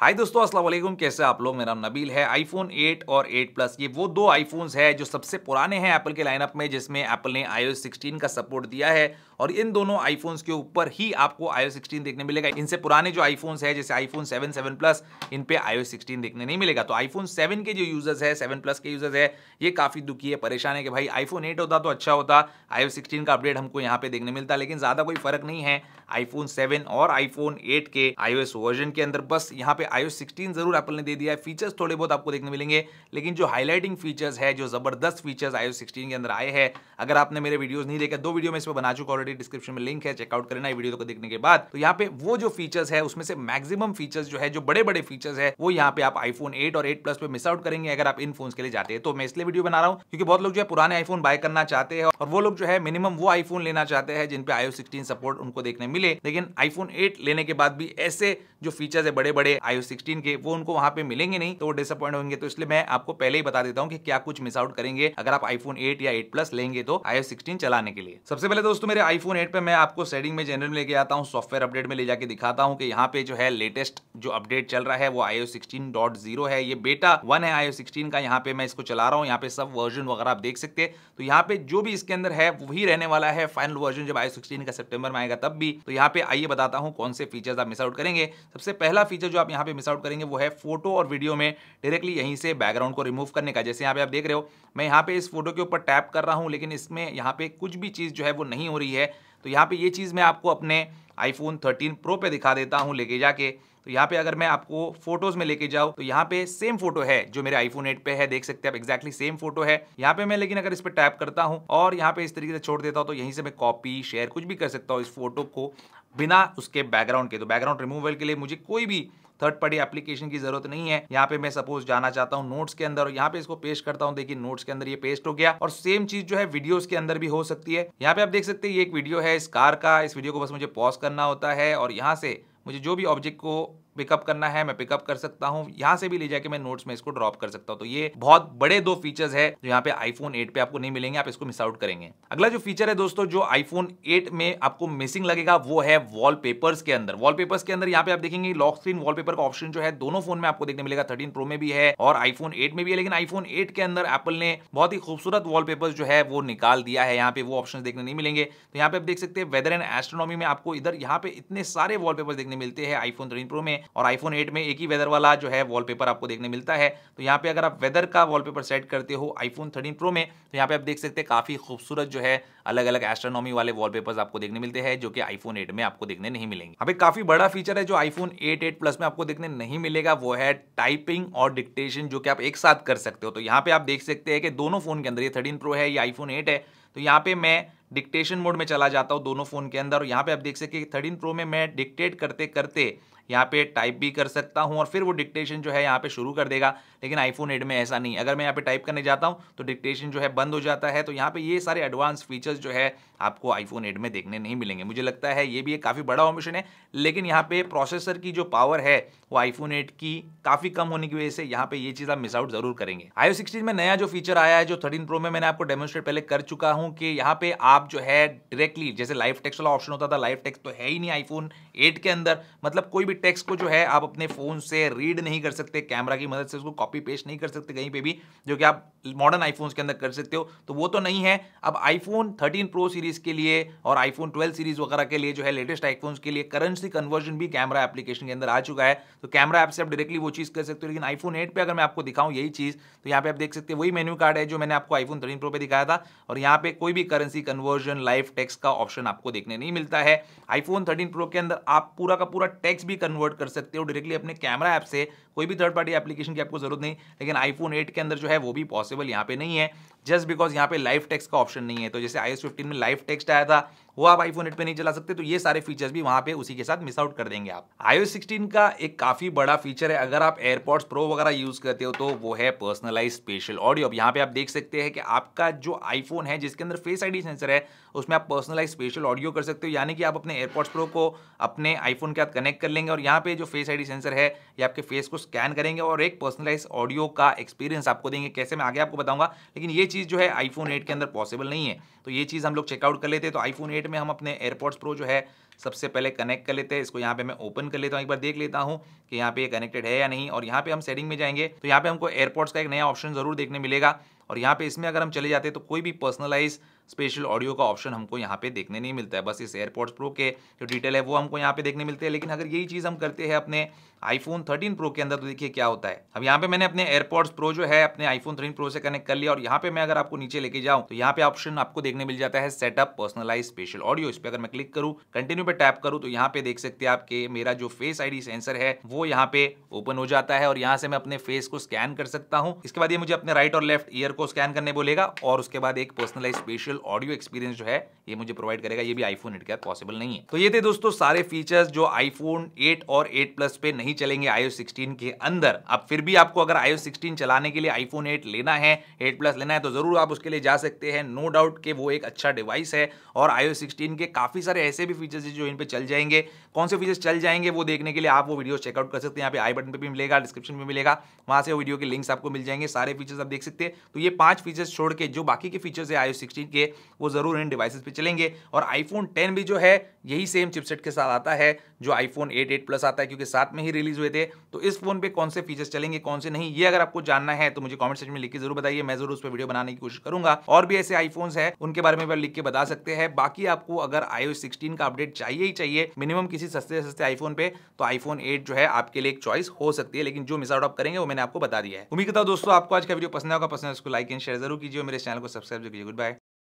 हाय दोस्तों अस्सलाम वालेकुम कैसे आप लोग मेरा नाम नबील है आईफोन 8 और 8 प्लस ये वो दो आईफोन्स है जो सबसे पुराने हैं एप्पल के लाइनअप में जिसमें एप्पल ने आईओ 16 का सपोर्ट दिया है और इन दोनों आईफोन्स के ऊपर ही आपको आईओ 16 देखने मिलेगा इनसे पुराने जो आईफोन्स है जैसे आईफोन 7 सेवन प्लस इन पर iOS देखने नहीं मिलेगा तो आईफोन सेवन के जो यूजर्स है सेवन प्लस के यूजर्स है ये काफ़ी दुखी है परेशान है कि भाई आईफोन एट होता तो अच्छा होता आईओ सिक्सटीन का अपडेट हमको यहाँ पे देखने मिलता लेकिन ज़्यादा कोई फर्क नहीं है आईफोन सेवन और आईफोन एट के आईओएस वर्जन के अंदर बस यहाँ पे आयो सिक्सटीन जरूर एप्पल ने दे दिया है फीचर्स थोड़े बहुत आपको देखने मिलेंगे लेकिन जो हाईलाइटिंग फीचर्स है जो जबरदस्त फीचर्स आयो सिक्सटीन के अंदर आए हैं अगर आपने मेरे वीडियोज नहीं देखा दो वीडियो में इस पर बना चुका ऑलरेडी डिस्क्रिप्शन में लिंक है चेकआउट करना वीडियो को देखने के बाद तो यहाँ पे वो जो फीचर्स है उसमें से मैक्सिमम फीचर्स जो है जो बड़े बड़े फीचर्स है वो यहाँ पे आप आईफोन एट और एट प्लस पे मिस आउट करेंगे अगर आप इन फोन के लिए जाते हैं तो मैं इसलिए वीडियो बना रहा हूँ क्योंकि बहुत लोग जो है पुराने आईफोन बाय करना चाहते हैं और वो लोग जो है मिनिमम वो आईफोन लेना चाहते हैं जिनपे आईओ सिक्सटीन सपोर्ट उनको देखने मिले लेकिन आईफोन एट लेने के बाद भी ऐसे जो फीचर्स है बड़े बड़े आई आयु सिक्सटीन के वो उनको वहां पे मिलेंगे नहीं तो वो डिसअपॉइंट होंगे तो इसलिए मैं आपको पहले ही बता देता हूँ कि क्या कुछ मिस आउट करेंगे अगर आप आईफोन एट या एट प्लस लेंगे तो आयु सिक्सटीन चलाने के लिए सबसे पहले दोस्तों मेरे आईफोन एट पे मैं आपको सेटिंग में जनरल लेके आता हूँ सॉफ्टवेयर अपडेट में ले जाकर दिखाता हूँ कि यहाँ पे जो है लेटेस्ट जो अपडेट चल रहा है वो आईओ सिक्सटीन डॉट जीरो है ये बेटा वन है आईओ सिक्सटीन का यहाँ पे मैं इसको चला रहा हूँ यहाँ पे सब वर्जन वगैरह आप देख सकते हैं तो यहाँ पे जो भी इसके अंदर है वही रहने वाला है फाइनल वर्जन जब आईओ सिक्सटीन का सेप्टेम्बर में आएगा तब भी तो यहाँ पे आइए बताता हूँ कौन से फीचर्स आप मिस आउट करेंगे सबसे पहला फीचर जो आप यहाँ पे मिस आउट करेंगे वो है फोटो और वीडियो में डायरेक्टली यहीं से बैकग्राउंड को रिमूव करने का जैसे यहाँ पे आप देख रहे हो मैं यहाँ पे इस फोटो के ऊपर टैप कर रहा हूँ लेकिन इसमें यहाँ पे कुछ भी चीज़ जो है वो नहीं हो रही है तो यहाँ पे ये चीज़ मैं आपको अपने आईफोन थर्टीन प्रो पे दिखा देता हूँ लेके जाके तो यहाँ पे अगर मैं आपको फोटोज में लेके जाऊँ तो यहाँ पे सेम फोटो है जो मेरे आईफोन 8 पे है देख सकते हैं आप एक्जैक्टली सेम फोटो है यहाँ पे मैं लेकिन अगर इस पर टैप करता हूँ और यहाँ पे इस तरीके से छोड़ देता हूँ तो यहीं से मैं कॉपी शेयर कुछ भी कर सकता हूँ इस फोटो को बिना उसके बैकग्राउंड के तो बैकग्राउंड रिमूवल के लिए मुझे कोई भी थर्ड पार्टी एप्लीकेशन की जरूरत नहीं है यहाँ पे मैं सपोज जाना चाहता हूँ नोट्स के अंदर और यहाँ पे इसको पेस्ट करता हूँ देखिए नोट्स के अंदर ये पेस्ट हो गया और सेम चीज जो है वीडियोस के अंदर भी हो सकती है यहाँ पे आप देख सकते हैं ये एक वीडियो है इस कार का इस वीडियो को बस मुझे पॉज करना होता है और यहाँ से मुझे जो भी ऑब्जेक्ट को पिकअप करना है मैं पिकअप कर सकता हूँ यहाँ से भी ले जाके मैं नोट्स में इसको ड्रॉप कर सकता हूँ तो ये बहुत बड़े दो फीचर्स है जो यहाँ पे आईफोन एट पे आपको नहीं मिलेंगे आप इसको मिस आउट करेंगे अगला जो फीचर है दोस्तों जो आईफोन एट में आपको मिसिंग लगेगा वो है वॉलपेपर्स के अंदर वॉलपेपर्स के अंदर यहाँ पे आप देखेंगे लॉक स्क्रीन वॉल का ऑप्शन जो है दोनों फोन में आपको देखने मिलेगा थर्टीन प्रो में भी है और आईफोन एट में भी है लेकिन आईफोन एट के अंदर एप्पल ने बहुत ही खूबसूरत वॉलपेपर जो है वो निकाल दिया है यहाँ पे वो ऑप्शन देखने नहीं मिलेंगे तो यहाँ पे आप देख सकते हैं वेदर एंड एस्ट्रोनॉमी में आपको इधर यहाँ पे इतने सारे वॉलपेपर देखने मिलते हैं आईफोन थर्टीन प्रो में और आईफोन एट में एक ही वेदर वाला जो है वॉलपेपर आपको देखने मिलता है तो यहाँ पे अगर आप वेदर का वॉलपेपर सेट करते हो आईफोन थर्टीन प्रो में तो यहाँ पे आप देख सकते हैं काफ़ी खूबसूरत जो है अलग अलग एस्ट्रोनॉमी वाले वॉलपेपर्स आपको देखने मिलते हैं जो कि आईफोन एट में आपको देखने नहीं मिलेंगे अब एक काफ़ी बड़ा फीचर है जो आईफोन एट एट प्लस में आपको देखने नहीं मिलेगा वो है टाइपिंग और डिक्टेशन जो कि आप एक साथ कर सकते हो तो यहाँ पे आप देख सकते हैं कि दोनों फोन के अंदर ये थर्टीन प्रो है या आईफोन एट है तो यहाँ पे मैं डिक्टेशन मोड में चला जाता हूँ दोनों फ़ोन के अंदर और यहाँ पे आप देख सकते थर्टीन प्रो में मैं डिक्टेट करते करते यहाँ पे टाइप भी कर सकता हूँ और फिर वो डिक्टेशन जो है यहाँ पे शुरू कर देगा लेकिन आईफोन एट में ऐसा नहीं अगर मैं यहाँ पे टाइप करने जाता हूँ तो डिक्टेशन जो है बंद हो जाता है तो यहाँ पे ये सारे एडवांस फीचर्स जो है आपको आईफोन एट में देखने नहीं मिलेंगे मुझे लगता है ये भी एक काफ़ी बड़ा ऑमिशन है लेकिन यहाँ पे प्रोसेसर की जो पावर है वो आईफोन एट की काफ़ी कम होने की वजह से यहाँ पे ये चीज़ आप मिस आउट जरूर करेंगे आईओ सिक्सटीन में नया जो फीचर आया है जो थर्टीन प्रो में मैंने आपको डेमोस्ट्रेट पहले कर चुका हूँ कि यहाँ पे आप जो है डायरेक्टली जैसे लाइव टेक्स वाला ऑप्शन होता था लाइव टेक्स तो है ही नहीं आईफोन एट के अंदर मतलब कोई भी टेक्स्ट को जो है आप अपने फ़ोन से रीड नहीं कर सकते कैमरा की मदद से उसको कॉपी पेस्ट नहीं कर सकते कहीं पर भी जो कि आप मॉडर्न आईफोन्स के अंदर कर सकते हो तो वो तो नहीं है अब आईफोन 13 प्रो सीरीज़ के लिए और आईफोन 12 सीरीज़ वगैरह के लिए जो है लेटेस्ट आईफोन्स के लिए करेंसी कन्वर्जन भी कैमरा एप्लीकेशन के अंदर आ चुका है तो कैमरा ऐप से आप डायरेक्टली वो चीज़ कर सकते हो लेकिन आईफोन एट पर अगर मैं आपको दिखाऊँ यही चीज़ तो यहाँ पे आप देख सकते हैं वही मेन्यू कार्ड है जो मैंने आपको आईफोन थर्टीन प्रो पर दिखाया था और यहाँ पे कोई भी करेंसी कन्वर्जन लाइफ टैक्स का ऑप्शन आपको देखने नहीं मिलता है आईफोन थर्टीन प्रो के अंदर आप पूरा का पूरा टेक्स्ट भी कन्वर्ट कर सकते हो डायरेक्टली अपने कैमरा ऐप से कोई भी थर्ड पार्टी एप्लीकेशन की आपको जरूरत नहीं लेकिन आईफोन एट के अंदर जो है वो भी पॉसिबल यहाँ पे नहीं है जस्ट बिकॉज यहाँ पे लाइव टेक्स्ट का ऑप्शन नहीं है तो जैसे आई एस फिफ्टीन में लाइव टेक्स्ट आया था वो आप आईफोन एट पे नहीं चला सकते तो ये सारे फीचर्स भी वहाँ पे उसी के साथ मिस आउट कर देंगे आप आई एस सिक्सटीन का एक काफी बड़ा फीचर है अगर आप एयरपोर्ट्स प्रो वगैरह यूज करते हो तो वो है पर्सनलाइज स्पेशल ऑडियो अब यहाँ पे आप देख सकते हैं कि आपका जो आईफोन है जिसके अंदर फेस आई सेंसर है उसमें आप पर्सनलाइज स्पेशल ऑडियो कर सकते हो यानी कि आप अपने एयरपोर्ट्स प्रो को अपने आईफोन के साथ कनेक्ट कर लेंगे और यहाँ पे जो फेस आई सेंसर है ये आपके फेस को स्कैन करेंगे और एक पर्सनलाइज ऑडियो का एक्सपीरियंस आपको देंगे कैसे मैं आगे आपको बताऊंगा लेकिन ये चीज़ जो है आईफोन एट के अंदर पॉसिबल नहीं है तो ये चीज़ हम लोग चेकआउट कर लेते हैं तो आईफोन एट में हम अपने एयरपोर्ट्स प्रो जो है सबसे पहले कनेक्ट कर लेते हैं इसको यहाँ पे मैं ओपन कर लेता हूँ एक बार देख लेता हूँ कि यहाँ पे ये कनेक्टेड है या नहीं और यहाँ पे हम सेटिंग में जाएंगे तो यहाँ पे हमको एयरपोर्ट्स का एक नया ऑप्शन जरूर देखने मिलेगा और यहाँ पे इसमें अगर हम चले जाते तो कोई भी पर्सनलाइज स्पेशल ऑडियो का ऑप्शन हमको यहाँ पे देखने नहीं मिलता है बस इस एयरपोर्ट्स प्रो के जो डिटेल है वो हमको यहाँ पे देखने मिलते हैं लेकिन अगर यही चीज़ हम करते हैं अपने आईफोन 13 प्रो के अंदर तो देखिए क्या होता है अब यहाँ पे मैंने अपने एयरपोर्ट्स प्रो जो है अपने आईफोन 13 प्रो से कनेक्ट कर लिया और यहाँ पे मैं अगर आपको नीचे लेके जाऊँ तो यहाँ पे ऑप्शन आपको देखने मिल जाता है सेटअप पर्सनलाइज स्पेशल ऑडियो इस पर अगर मैं क्लिक करूँ कंटिन्यू पे टैप करूँ तो यहाँ पे देख सकते हैं आपके मेरा जो फेस आई सेंसर है वो यहाँ पे ओपन हो जाता है और यहाँ से मैं अपने फेस को स्कैन कर सकता हूँ इसके बाद ये मुझे अपने राइट और लेफ्ट ईयर को स्कैन करने बोलेगा और उसके बाद एक personalise spatial digital audio experience जो है ये मुझे प्रोवाइड करेगा ये भी आईफोन एट के साथ पॉसिबल नहीं है तो ये थे दोस्तों सारे फीचर्स जो आईफोन 8 और 8 प्लस पे नहीं चलेंगे आईओ 16 के अंदर अब फिर भी आपको अगर आईओ 16 चलाने के लिए आईफोन 8 लेना है 8 प्लस लेना है तो जरूर आप उसके लिए जा सकते हैं नो डाउट के वो एक अच्छा डिवाइस है और आईओ सिक्सटीन के काफी सारे ऐसे भी फीचर्स है जो इन पे चल जाएंगे कौन से फीचर्स चल जाएंगे वो देखने के लिए आप वो वीडियो चेकआउट कर सकते हैं यहाँ पे आई बटन पर भी मिलेगा डिस्क्रिप्शन में मिलेगा वहां से वीडियो के लिंक्स आपको मिल जाएंगे सारे फीचर्स आप देख सकते हैं तो ये पांच फीचर्स छोड़ के जो बाकी के फीचर्स है आईओ सिक्सटीन के वो ज़रूर इन डिवाइसेस पे चलेंगे और आईफोन 10 भी जो है यही सेम चिपसेट के साथ आता है जो आईफोन 8 8 प्लस आता है क्योंकि साथ में ही रिलीज हुए थे तो इस फोन पे कौन से फीचर्स चलेंगे कौन से नहीं ये अगर आपको जानना है तो मुझे कॉमेंट सेक्शन में लिख के जरूर बताइए मैं जरूर उस पर वीडियो बनाने की कोशिश करूंगा और भी ऐसे आईफोन है उनके बारे में लिख के बता सकते हैं बाकी आपको अगर आईओ सिक्सटीन का अपडेट चाहिए ही चाहिए मिनिमम किसी सस्ते सस्ते आईफोन पे तो आईफोन एट जो है आपके लिए एक चॉइस हो सकती है लेकिन जो मिस आउट आप करेंगे वो मैंने आपको बता दिया है उम्मीद करता हूँ दोस्तों आपको आज का वीडियो पसंद होगा पसंद है उसको लाइक एंड शेयर जरूर कीजिए मेरे चैनल को सब्सक्राइब कीजिए गुड बाय